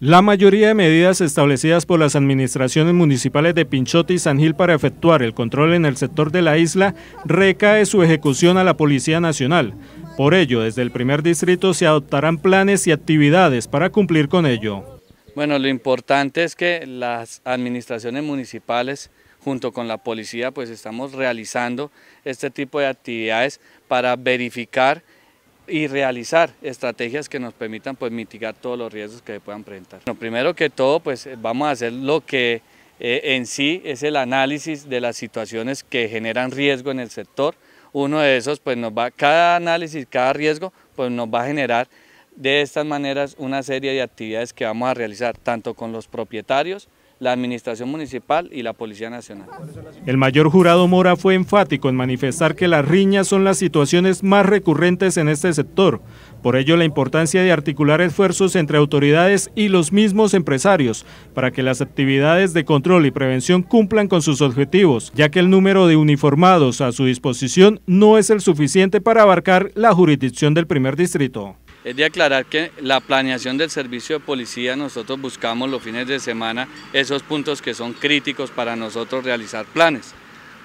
La mayoría de medidas establecidas por las administraciones municipales de Pinchote y San Gil para efectuar el control en el sector de la isla recae su ejecución a la Policía Nacional. Por ello, desde el primer distrito se adoptarán planes y actividades para cumplir con ello. Bueno, lo importante es que las administraciones municipales junto con la policía pues estamos realizando este tipo de actividades para verificar y realizar estrategias que nos permitan pues, mitigar todos los riesgos que se puedan presentar. Bueno, primero que todo, pues vamos a hacer lo que eh, en sí es el análisis de las situaciones que generan riesgo en el sector. Uno de esos, pues nos va, cada análisis, cada riesgo, pues nos va a generar de estas maneras una serie de actividades que vamos a realizar tanto con los propietarios, la Administración Municipal y la Policía Nacional. El mayor jurado Mora fue enfático en manifestar que las riñas son las situaciones más recurrentes en este sector. Por ello, la importancia de articular esfuerzos entre autoridades y los mismos empresarios para que las actividades de control y prevención cumplan con sus objetivos, ya que el número de uniformados a su disposición no es el suficiente para abarcar la jurisdicción del primer distrito es de aclarar que la planeación del servicio de policía, nosotros buscamos los fines de semana esos puntos que son críticos para nosotros realizar planes.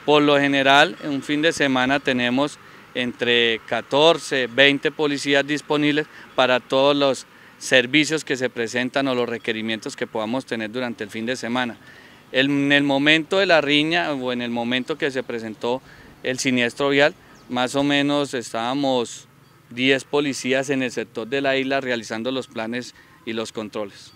Por lo general, en un fin de semana tenemos entre 14, 20 policías disponibles para todos los servicios que se presentan o los requerimientos que podamos tener durante el fin de semana. En el momento de la riña o en el momento que se presentó el siniestro vial, más o menos estábamos 10 policías en el sector de la isla realizando los planes y los controles.